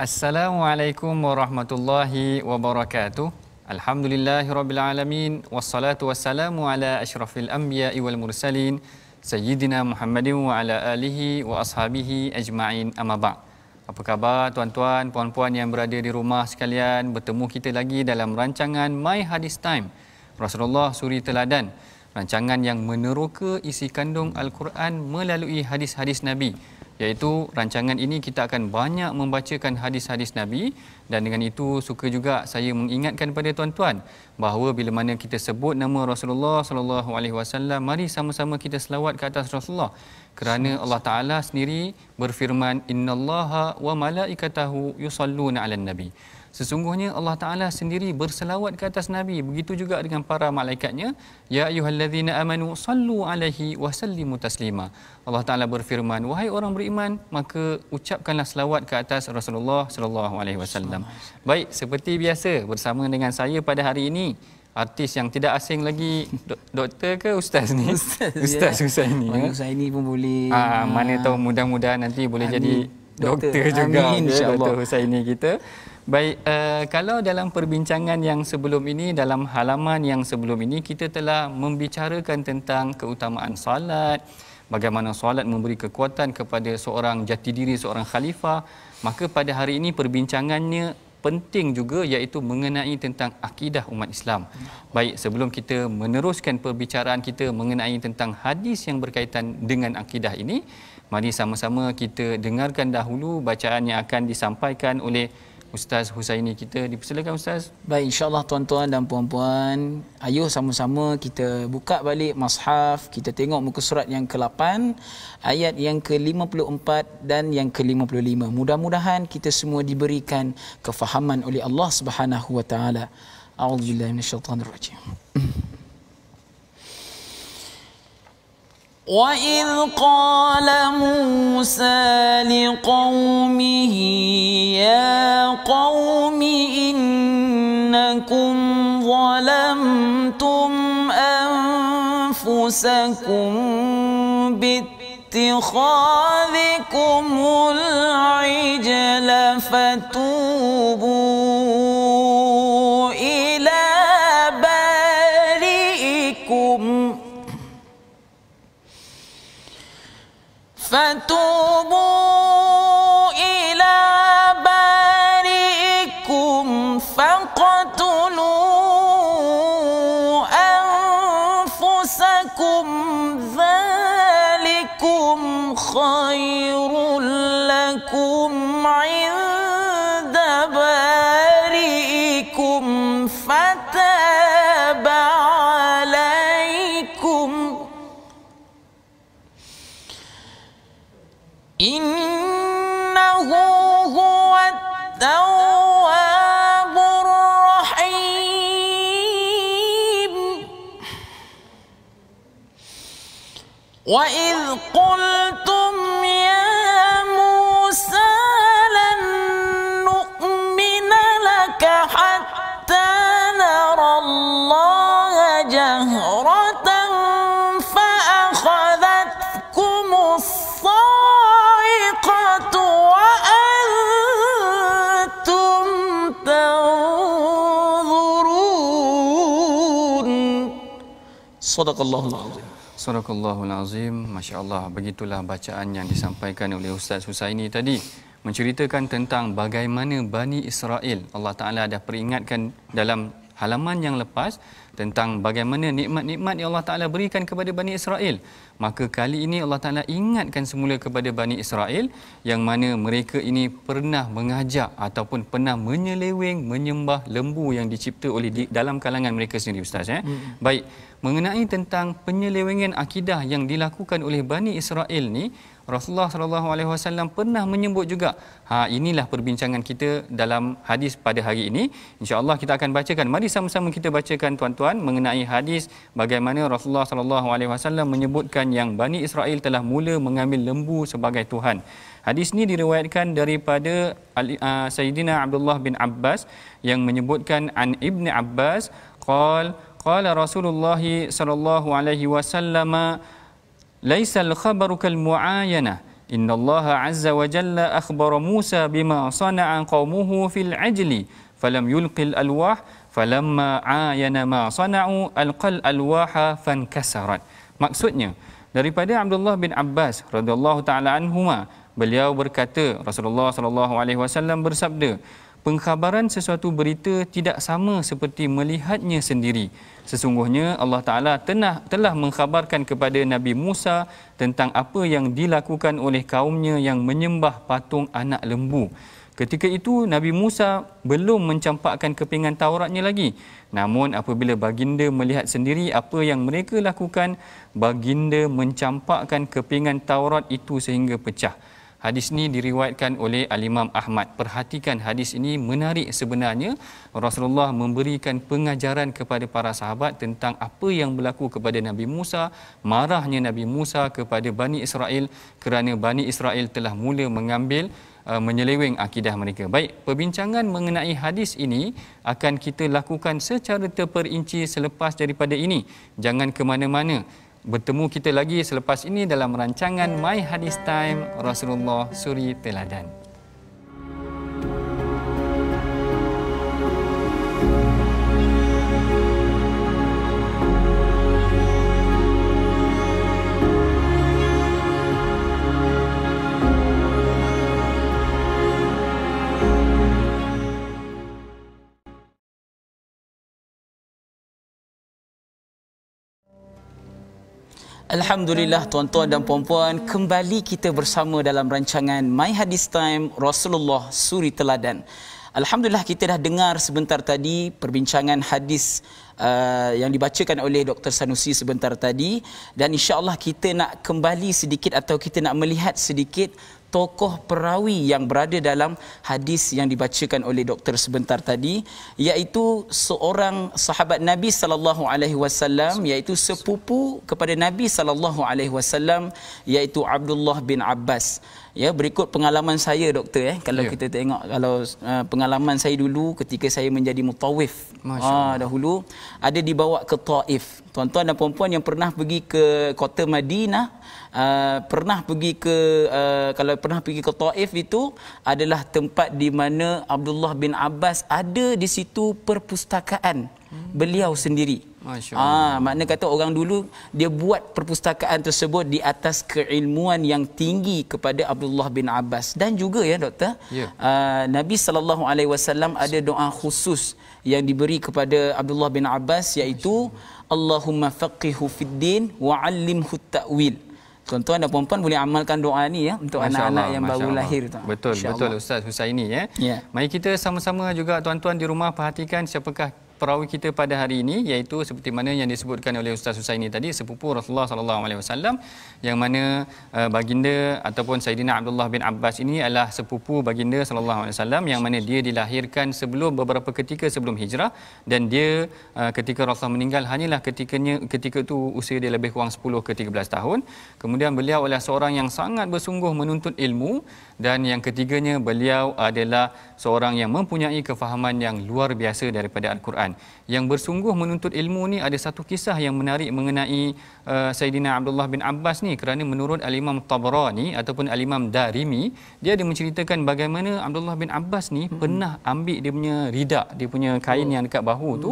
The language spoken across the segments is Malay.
Assalamualaikum warahmatullahi wabarakatuh. Alhamdulillahirabbilalamin wassalatu wassalamu ala asyrafil anbiya'i wal mursalin sayyidina Muhammadin wa ala alihi wa ashabihi ajma'in amma ba'd. Apa khabar tuan-tuan, puan-puan yang berada di rumah sekalian? Bertemu kita lagi dalam rancangan My Hadis Time. Rasulullah suri teladan. Rancangan yang meneroka isi kandung Al-Quran melalui hadis-hadis Nabi iaitu rancangan ini kita akan banyak membacakan hadis-hadis Nabi dan dengan itu suka juga saya mengingatkan kepada tuan-tuan bahawa bila mana kita sebut nama Rasulullah sallallahu alaihi wasallam mari sama-sama kita selawat ke atas Rasulullah kerana Allah Taala sendiri berfirman innallaha wa malaikatahu yusalluna 'alan nabi Sesungguhnya Allah Taala sendiri berselawat ke atas nabi, begitu juga dengan para malaikatnya, ya ayyuhallazina amanu sallu alaihi wa sallimu taslima. Allah Taala berfirman, wahai orang beriman, maka ucapkanlah selawat ke atas Rasulullah sallallahu alaihi wasallam. Baik, seperti biasa bersama dengan saya pada hari ini artis yang tidak asing lagi do- doktor ke ustaz ni ustaz ustaz, ya. ustaz ni ustaz ya. ini pun boleh ah mana tahu mudah-mudahan nanti boleh Amin. jadi doktor Amin, juga insyaallah Husaini kita baik uh, kalau dalam perbincangan yang sebelum ini dalam halaman yang sebelum ini kita telah membicarakan tentang keutamaan salat, bagaimana salat memberi kekuatan kepada seorang jati diri seorang khalifah maka pada hari ini perbincangannya penting juga iaitu mengenai tentang akidah umat Islam. Baik sebelum kita meneruskan perbicaraan kita mengenai tentang hadis yang berkaitan dengan akidah ini, Mari sama-sama kita dengarkan dahulu bacaan yang akan disampaikan oleh Ustaz Husaini kita. Dipersilakan Ustaz. Baik, insyaAllah tuan-tuan dan puan-puan. Ayuh sama-sama kita buka balik mashaf. Kita tengok muka surat yang ke-8, ayat yang ke-54 dan yang ke-55. Mudah-mudahan kita semua diberikan kefahaman oleh Allah Subhanahu SWT. A'udzubillahimmanasyaitanirrojim. وإذ قال موسى لقومه يا قوم إنكم ظلمتم أنفسكم باتخاذكم العجل فتوبوا فتوب التواب الرحيم وإذ قلت Sadaqallahul azim. Sadaqallahul azim. Masya-Allah begitulah bacaan yang disampaikan oleh Ustaz Husaini tadi menceritakan tentang bagaimana Bani Israel Allah Taala dah peringatkan dalam halaman yang lepas tentang bagaimana nikmat-nikmat yang Allah Taala berikan kepada Bani Israel. Maka kali ini Allah Taala ingatkan semula kepada Bani Israel yang mana mereka ini pernah mengajak ataupun pernah menyeleweng menyembah lembu yang dicipta oleh di, dalam kalangan mereka sendiri ustaz eh. Hmm. Baik, mengenai tentang penyelewengan akidah yang dilakukan oleh Bani Israel ni Rasulullah sallallahu alaihi wasallam pernah menyebut juga. Ha inilah perbincangan kita dalam hadis pada hari ini. Insya-Allah kita akan bacakan. Mari sama-sama kita bacakan tuan-tuan mengenai hadis bagaimana Rasulullah sallallahu alaihi wasallam menyebutkan yang Bani Israel telah mula mengambil lembu sebagai tuhan. Hadis ini diriwayatkan daripada ah, Sayyidina Abdullah bin Abbas yang menyebutkan an Ibni Abbas qala qala Rasulullah sallallahu alaihi wasallam ليس الخبر كالمعاينة إن الله عز وجل أخبر موسى بما صنع قومه في العجل فلم يلق الألواح فلما عاين ما صنعوا ألقى الألواح فانكسرت maksudnya daripada Abdullah bin Abbas radhiyallahu taala anhuma beliau berkata Rasulullah sallallahu alaihi wasallam bersabda pengkhabaran sesuatu berita tidak sama seperti melihatnya sendiri. Sesungguhnya Allah Ta'ala tenah, telah mengkhabarkan kepada Nabi Musa tentang apa yang dilakukan oleh kaumnya yang menyembah patung anak lembu. Ketika itu Nabi Musa belum mencampakkan kepingan Tauratnya lagi. Namun apabila baginda melihat sendiri apa yang mereka lakukan, baginda mencampakkan kepingan Taurat itu sehingga pecah. Hadis ini diriwayatkan oleh Al-Imam Ahmad. Perhatikan hadis ini menarik sebenarnya. Rasulullah memberikan pengajaran kepada para sahabat tentang apa yang berlaku kepada Nabi Musa, marahnya Nabi Musa kepada Bani Israel kerana Bani Israel telah mula mengambil uh, menyeleweng akidah mereka. Baik, perbincangan mengenai hadis ini akan kita lakukan secara terperinci selepas daripada ini. Jangan ke mana-mana bertemu kita lagi selepas ini dalam rancangan My Hadis Time Rasulullah Suri Teladan. Alhamdulillah tuan-tuan dan puan-puan kembali kita bersama dalam rancangan My Hadis Time Rasulullah Suri Teladan. Alhamdulillah kita dah dengar sebentar tadi perbincangan hadis uh, yang dibacakan oleh Dr. Sanusi sebentar tadi dan insya-Allah kita nak kembali sedikit atau kita nak melihat sedikit tokoh perawi yang berada dalam hadis yang dibacakan oleh doktor sebentar tadi iaitu seorang sahabat Nabi sallallahu alaihi wasallam iaitu sepupu kepada Nabi sallallahu alaihi wasallam iaitu Abdullah bin Abbas Ya, berikut pengalaman saya doktor eh. Kalau yeah. kita tengok kalau uh, pengalaman saya dulu ketika saya menjadi mutawif ah, dahulu ada dibawa ke Taif. Tuan-tuan dan puan-puan yang pernah pergi ke Kota Madinah, uh, pernah pergi ke uh, kalau pernah pergi ke Taif itu adalah tempat di mana Abdullah bin Abbas ada di situ perpustakaan beliau sendiri. Masya-Allah. Ah, makna kata orang dulu dia buat perpustakaan tersebut di atas keilmuan yang tinggi kepada Abdullah bin Abbas dan juga ya doktor, yeah. Ya. uh, Nabi sallallahu alaihi wasallam ada doa khusus yang diberi kepada Abdullah bin Abbas iaitu Allahumma faqihhu fid din wa 'allimhu ta'wil. Tuan-tuan dan puan-puan boleh amalkan doa ni ya untuk anak-anak yang baru Allah. lahir tu. Betul, betul Allah. Ustaz Husaini ya. ya. Mari kita sama-sama juga tuan-tuan di rumah perhatikan siapakah perawi kita pada hari ini iaitu seperti mana yang disebutkan oleh Ustaz Husaini tadi sepupu Rasulullah sallallahu alaihi wasallam yang mana uh, baginda ataupun Saidina Abdullah bin Abbas ini adalah sepupu baginda sallallahu alaihi wasallam yang mana dia dilahirkan sebelum beberapa ketika sebelum hijrah dan dia uh, ketika Rasulullah meninggal hanyalah ketikanya ketika itu usia dia lebih kurang 10 ke 13 tahun kemudian beliau adalah seorang yang sangat bersungguh menuntut ilmu dan yang ketiganya beliau adalah seorang yang mempunyai kefahaman yang luar biasa daripada al-Quran Quran. Yang bersungguh menuntut ilmu ni ada satu kisah yang menarik mengenai uh, Sayyidina Abdullah bin Abbas ni kerana menurut al-Imam Tabrani ataupun al-Imam Darimi, dia ada menceritakan bagaimana Abdullah bin Abbas ni hmm. pernah ambil dia punya ridak, dia punya kain oh. yang dekat bahu hmm. tu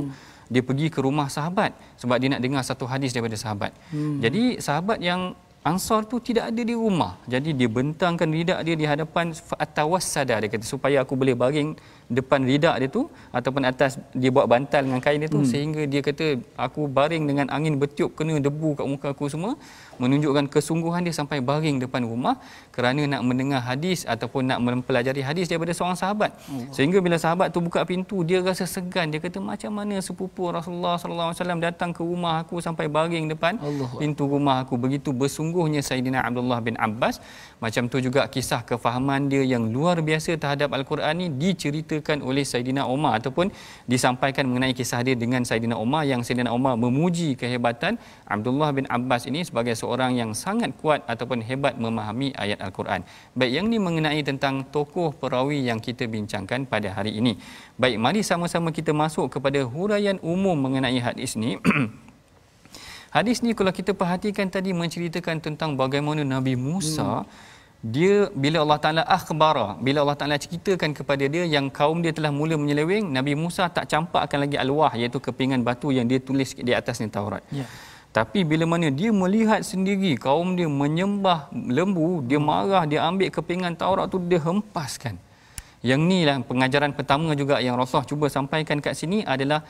dia pergi ke rumah sahabat sebab dia nak dengar satu hadis daripada sahabat. Hmm. Jadi sahabat yang Ansar tu tidak ada di rumah. Jadi dia bentangkan ridak dia di hadapan atawassada dia kata supaya aku boleh baring depan ridak dia tu ataupun atas dia buat bantal dengan kain dia tu hmm. sehingga dia kata aku baring dengan angin bertiup kena debu kat muka aku semua menunjukkan kesungguhan dia sampai baring depan rumah kerana nak mendengar hadis ataupun nak mempelajari hadis daripada seorang sahabat oh. sehingga bila sahabat tu buka pintu dia rasa segan dia kata macam mana sepupu Rasulullah sallallahu alaihi wasallam datang ke rumah aku sampai baring depan Allah. pintu rumah aku begitu bersungguhnya Sayyidina Abdullah bin Abbas macam tu juga kisah kefahaman dia yang luar biasa terhadap al-Quran ni dicerita diceritakan oleh Saidina Omar ataupun disampaikan mengenai kisah dia dengan Saidina Omar yang Saidina Omar memuji kehebatan Abdullah bin Abbas ini sebagai seorang yang sangat kuat ataupun hebat memahami ayat Al-Quran. Baik yang ini mengenai tentang tokoh perawi yang kita bincangkan pada hari ini. Baik mari sama-sama kita masuk kepada huraian umum mengenai hadis ini. hadis ni kalau kita perhatikan tadi menceritakan tentang bagaimana Nabi Musa hmm dia bila Allah Taala akhbara bila Allah Taala ceritakan kepada dia yang kaum dia telah mula menyeleweng Nabi Musa tak campakkan lagi alwah iaitu kepingan batu yang dia tulis di atas atasnya Taurat ya tapi bila mana dia melihat sendiri kaum dia menyembah lembu dia marah dia ambil kepingan Taurat tu dia hempaskan yang ni lah pengajaran pertama juga yang Rasulullah cuba sampaikan kat sini adalah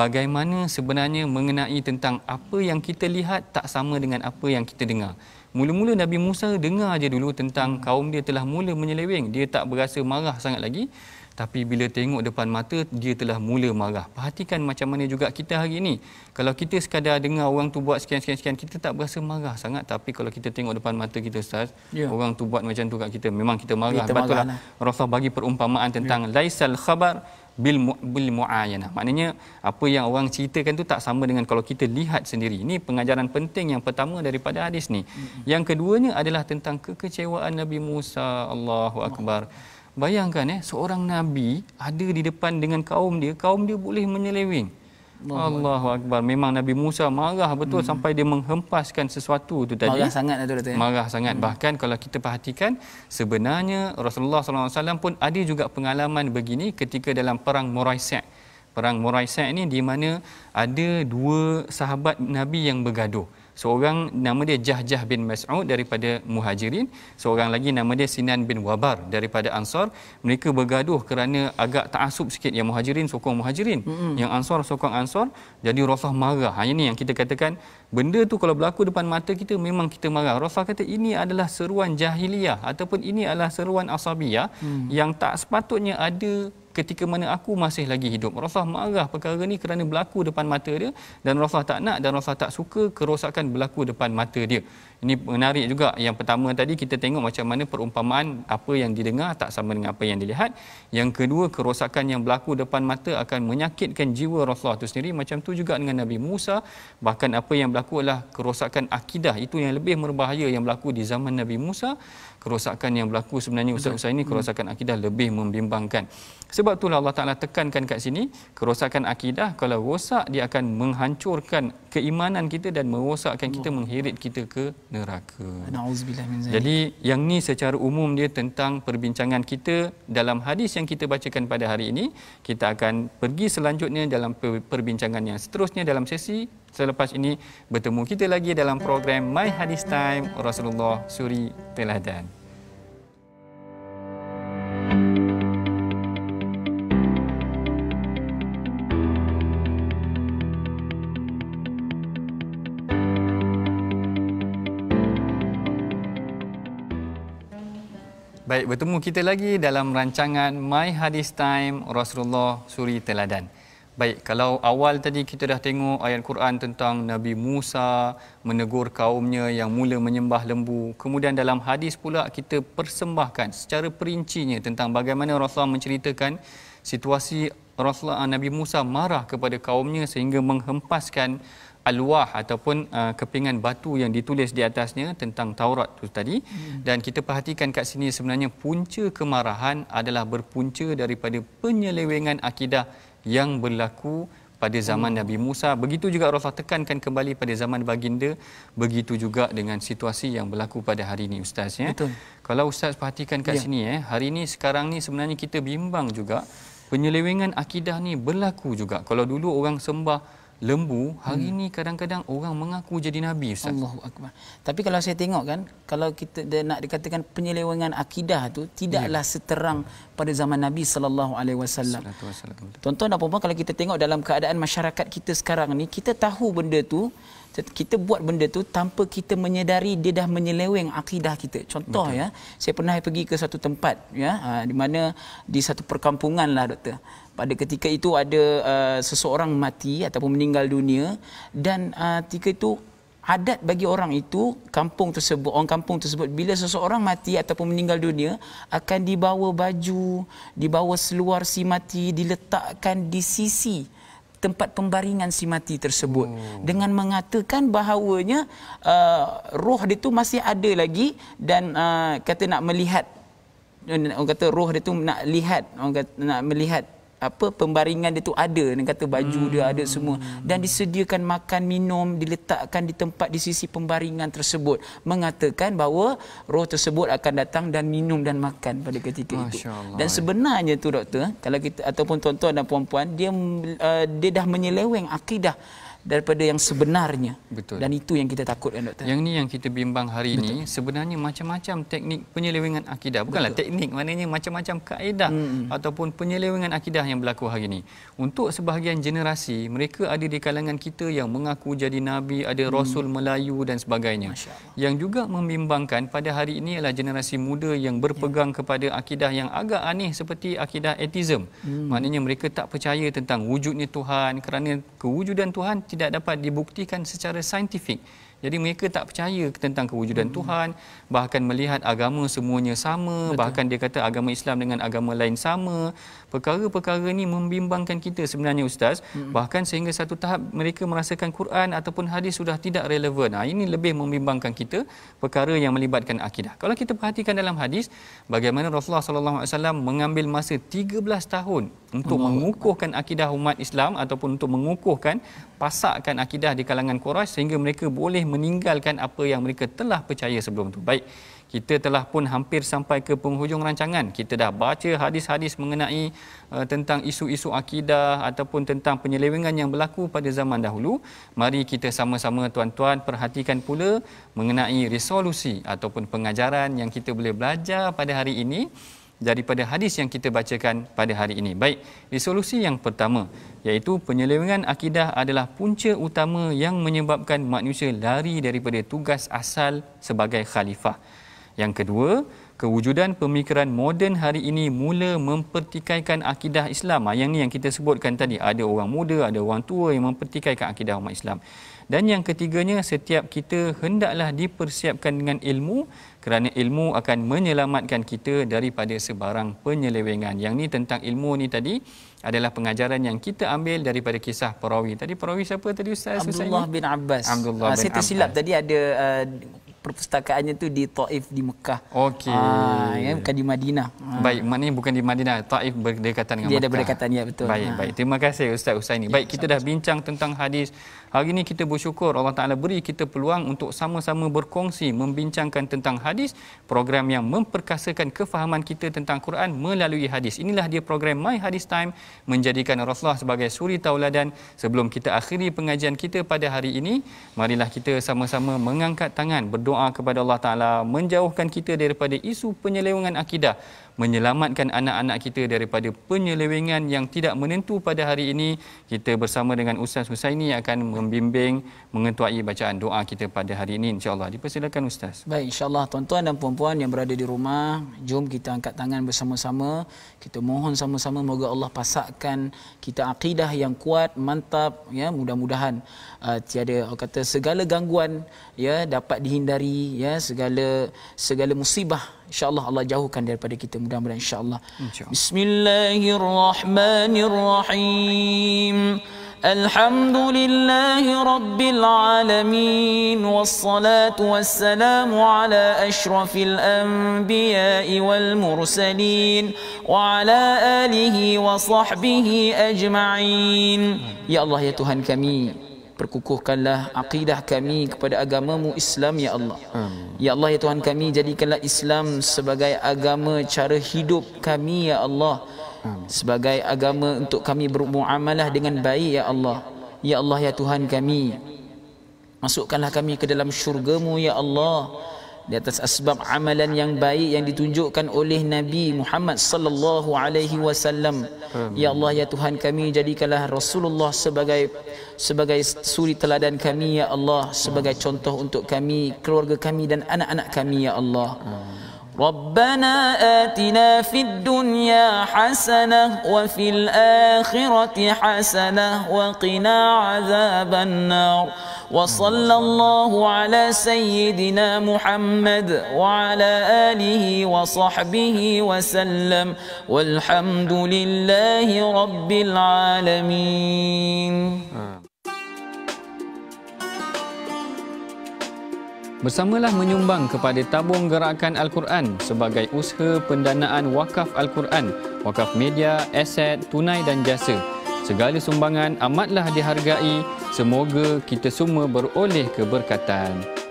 bagaimana sebenarnya mengenai tentang apa yang kita lihat tak sama dengan apa yang kita dengar Mula-mula Nabi Musa dengar aja dulu tentang kaum dia telah mula menyeleweng. Dia tak berasa marah sangat lagi. Tapi bila tengok depan mata, dia telah mula marah. Perhatikan macam mana juga kita hari ini. Kalau kita sekadar dengar orang tu buat sekian sekian kita tak berasa marah sangat. Tapi kalau kita tengok depan mata kita, Ustaz, ya. orang tu buat macam tu kat kita, memang kita marah. Kita Betul lah. Rasulullah bagi perumpamaan tentang ya. Laisal Khabar, bil bil muayyana maknanya apa yang orang ceritakan tu tak sama dengan kalau kita lihat sendiri ini pengajaran penting yang pertama daripada hadis ni hmm yang keduanya adalah tentang kekecewaan Nabi Musa Allahu akbar bayangkan eh seorang nabi ada di depan dengan kaum dia kaum dia boleh menyeleweng Allahu akbar. Memang Nabi Musa marah betul hmm. sampai dia menghempaskan sesuatu tu tadi. Marah sangat lah tu Datuk. Ya. Marah sangat. Hmm. Bahkan kalau kita perhatikan sebenarnya Rasulullah sallallahu alaihi wasallam pun ada juga pengalaman begini ketika dalam perang Muraisyah. Perang Muraisyah ni di mana ada dua sahabat Nabi yang bergaduh seorang nama dia Jahjah bin Mas'ud daripada Muhajirin, seorang lagi nama dia Sinan bin Wabar daripada Ansar. Mereka bergaduh kerana agak ta'asub sikit yang Muhajirin sokong Muhajirin, mm-hmm. yang Ansar sokong Ansar. Jadi Rasulullah marah. Hanya ini yang kita katakan benda tu kalau berlaku depan mata kita memang kita marah. Rasulullah kata ini adalah seruan jahiliyah ataupun ini adalah seruan asabiyah mm. yang tak sepatutnya ada ketika mana aku masih lagi hidup. Rasulullah marah perkara ni kerana berlaku depan mata dia dan Rasulullah tak nak dan Rasulullah tak suka kerosakan berlaku depan mata dia. Ini menarik juga yang pertama tadi kita tengok macam mana perumpamaan apa yang didengar tak sama dengan apa yang dilihat. Yang kedua kerosakan yang berlaku depan mata akan menyakitkan jiwa Rasulullah itu sendiri macam tu juga dengan Nabi Musa bahkan apa yang berlaku adalah kerosakan akidah itu yang lebih berbahaya yang berlaku di zaman Nabi Musa kerosakan yang berlaku sebenarnya usaha-usaha ini kerosakan akidah lebih membimbangkan. Sebab itulah Allah Taala tekankan kat sini kerosakan akidah kalau rosak dia akan menghancurkan keimanan kita dan merosakkan kita menghirit kita ke neraka. Jadi yang ni secara umum dia tentang perbincangan kita dalam hadis yang kita bacakan pada hari ini. Kita akan pergi selanjutnya dalam perbincangan yang seterusnya dalam sesi selepas ini bertemu kita lagi dalam program My Hadis Time Rasulullah Suri Teladan. Baik, bertemu kita lagi dalam rancangan My Hadis Time Rasulullah Suri Teladan. Baik, kalau awal tadi kita dah tengok ayat Quran tentang Nabi Musa menegur kaumnya yang mula menyembah lembu. Kemudian dalam hadis pula kita persembahkan secara perincinya tentang bagaimana Rasulullah menceritakan situasi Rasulullah Nabi Musa marah kepada kaumnya sehingga menghempaskan alwah ataupun uh, kepingan batu yang ditulis di atasnya tentang Taurat tu tadi hmm. dan kita perhatikan kat sini sebenarnya punca kemarahan adalah berpunca daripada penyelewengan akidah yang berlaku pada zaman hmm. Nabi Musa begitu juga Rasulullah tekankan kembali pada zaman baginda begitu juga dengan situasi yang berlaku pada hari ini ustaz ya Betul. kalau ustaz perhatikan kat ya. sini eh hari ini sekarang ni sebenarnya kita bimbang juga penyelewengan akidah ni berlaku juga kalau dulu orang sembah lembu hari hmm. ni kadang-kadang orang mengaku jadi nabi ustaz. Allahu akbar. Tapi kalau saya tengok kan kalau kita nak dikatakan penyelewengan akidah tu tidaklah yeah. seterang pada zaman Nabi sallallahu alaihi wasallam. Tonton apa puan kalau kita tengok dalam keadaan masyarakat kita sekarang ni kita tahu benda tu kita buat benda tu tanpa kita menyedari dia dah menyeleweng akidah kita. Contoh Betul. ya, saya pernah pergi ke satu tempat ya ah, di mana di satu perkampungan lah doktor pada ketika itu ada uh, seseorang mati ataupun meninggal dunia dan uh, ketika itu adat bagi orang itu kampung tersebut orang kampung tersebut bila seseorang mati ataupun meninggal dunia akan dibawa baju dibawa seluar si mati diletakkan di sisi tempat pembaringan si mati tersebut oh. dengan mengatakan bahawanya uh, roh dia tu masih ada lagi dan uh, kata nak melihat orang kata roh dia tu nak lihat orang kata nak melihat apa pembaringan dia tu ada dia kata baju hmm. dia ada semua dan disediakan makan minum diletakkan di tempat di sisi pembaringan tersebut mengatakan bahawa roh tersebut akan datang dan minum dan makan pada ketika Masya itu Allah. dan sebenarnya tu doktor kalau kita ataupun tuan-tuan dan puan-puan dia uh, dia dah menyeleweng akidah daripada yang sebenarnya. Betul. Dan itu yang kita takutkan doktor. Yang ni yang kita bimbang hari ini sebenarnya macam-macam teknik penyelewengan akidah. Bukanlah Betul. teknik, maknanya macam-macam kaedah hmm. hmm. ataupun penyelewengan akidah yang berlaku hari ini. Untuk sebahagian generasi, mereka ada di kalangan kita yang mengaku jadi nabi, ada hmm. rasul Melayu dan sebagainya. Yang juga membimbangkan pada hari ini ialah generasi muda yang berpegang ya. kepada akidah yang agak aneh seperti akidah etizm, Hmm. Maknanya mereka tak percaya tentang wujudnya Tuhan kerana kewujudan Tuhan tidak dapat dibuktikan secara saintifik. Jadi mereka tak percaya tentang kewujudan hmm. Tuhan, bahkan melihat agama semuanya sama, Betul. bahkan dia kata agama Islam dengan agama lain sama. Perkara-perkara ini membimbangkan kita sebenarnya ustaz, hmm. bahkan sehingga satu tahap mereka merasakan Quran ataupun hadis sudah tidak relevan. Nah, ha, ini lebih membimbangkan kita perkara yang melibatkan akidah. Kalau kita perhatikan dalam hadis, bagaimana Rasulullah SAW mengambil masa 13 tahun untuk Allah. mengukuhkan akidah umat Islam ataupun untuk mengukuhkan pasakkan akidah di kalangan Quraisy sehingga mereka boleh meninggalkan apa yang mereka telah percaya sebelum itu. Baik, kita telah pun hampir sampai ke penghujung rancangan. Kita dah baca hadis-hadis mengenai uh, tentang isu-isu akidah ataupun tentang penyelewengan yang berlaku pada zaman dahulu. Mari kita sama-sama tuan-tuan perhatikan pula mengenai resolusi ataupun pengajaran yang kita boleh belajar pada hari ini daripada hadis yang kita bacakan pada hari ini. Baik, resolusi yang pertama iaitu penyelewengan akidah adalah punca utama yang menyebabkan manusia lari daripada tugas asal sebagai khalifah. Yang kedua, kewujudan pemikiran moden hari ini mula mempertikaikan akidah Islam. Ah, yang ini yang kita sebutkan tadi, ada orang muda, ada orang tua yang mempertikaikan akidah umat Islam. Dan yang ketiganya, setiap kita hendaklah dipersiapkan dengan ilmu kerana ilmu akan menyelamatkan kita daripada sebarang penyelewengan. Yang ni tentang ilmu ni tadi adalah pengajaran yang kita ambil daripada kisah perawi. Tadi perawi siapa tadi Ustaz? Abdullah bin Abbas. Abdullah ha, bin saya tersilap tadi ada ah, perpustakaannya tu di Taif di Mekah. Okey. Ha, ya, bukan di Madinah. Ha. Baik, maknanya bukan di Madinah, Taif berdekatan dengan Dia Mekah. ada berdekatan ya betul. Baik, ha. baik. Terima kasih Ustaz Usaini. Ya, baik, sama kita dah bincang tentang hadis. Hari ini kita bersyukur Allah Taala beri kita peluang untuk sama-sama berkongsi membincangkan tentang hadis, program yang memperkasakan kefahaman kita tentang Quran melalui hadis. Inilah dia program My Hadis Time menjadikan Rasulullah sebagai suri tauladan. Sebelum kita akhiri pengajian kita pada hari ini, marilah kita sama-sama mengangkat tangan berdoa berdoa kepada Allah Taala menjauhkan kita daripada isu penyelewengan akidah menyelamatkan anak-anak kita daripada penyelewengan yang tidak menentu pada hari ini kita bersama dengan Ustaz Husaini yang akan membimbing mengetuai bacaan doa kita pada hari ini insyaallah dipersilakan ustaz baik insyaallah tuan-tuan dan puan-puan yang berada di rumah jom kita angkat tangan bersama-sama kita mohon sama-sama moga Allah pasakkan kita akidah yang kuat mantap ya mudah-mudahan uh, tiada orang kata segala gangguan ya dapat dihindari ya segala segala musibah insyaallah Allah jauhkan daripada kita mudah-mudahan insyaallah Insya bismillahirrahmanirrahim الحمد لله رب العالمين والصلاة والسلام على أشرف الأنبياء والمرسلين وعلى آله وصحبه أجمعين يا الله يا تهان كمين perkukuhkanlah akidah kami kepada agamamu Islam ya Allah. Ya Allah ya Tuhan kami jadikanlah Islam sebagai agama cara hidup kami ya Allah. Sebagai agama untuk kami bermuamalah dengan baik ya Allah. Ya Allah ya Tuhan kami masukkanlah kami ke dalam syurgamu ya Allah di atas asbab amalan yang baik yang ditunjukkan oleh Nabi Muhammad sallallahu alaihi wasallam. Ya Allah ya Tuhan kami jadikanlah Rasulullah sebagai sebagai suri teladan kami ya Allah, sebagai contoh untuk kami, keluarga kami dan anak-anak kami ya Allah. Rabbana ربنا آتنا في الدنيا حسنة وفي الآخرة حسنة وقنا عذاب النار وصلى الله على سيدنا محمد وعلى آله وصحبه وسلم والحمد لله رب العالمين Bersamalah menyumbang kepada tabung gerakan Al-Quran sebagai usaha pendanaan wakaf Al-Quran, wakaf media, aset, tunai dan jasa. Segala sumbangan amatlah dihargai. Semoga kita semua beroleh keberkatan.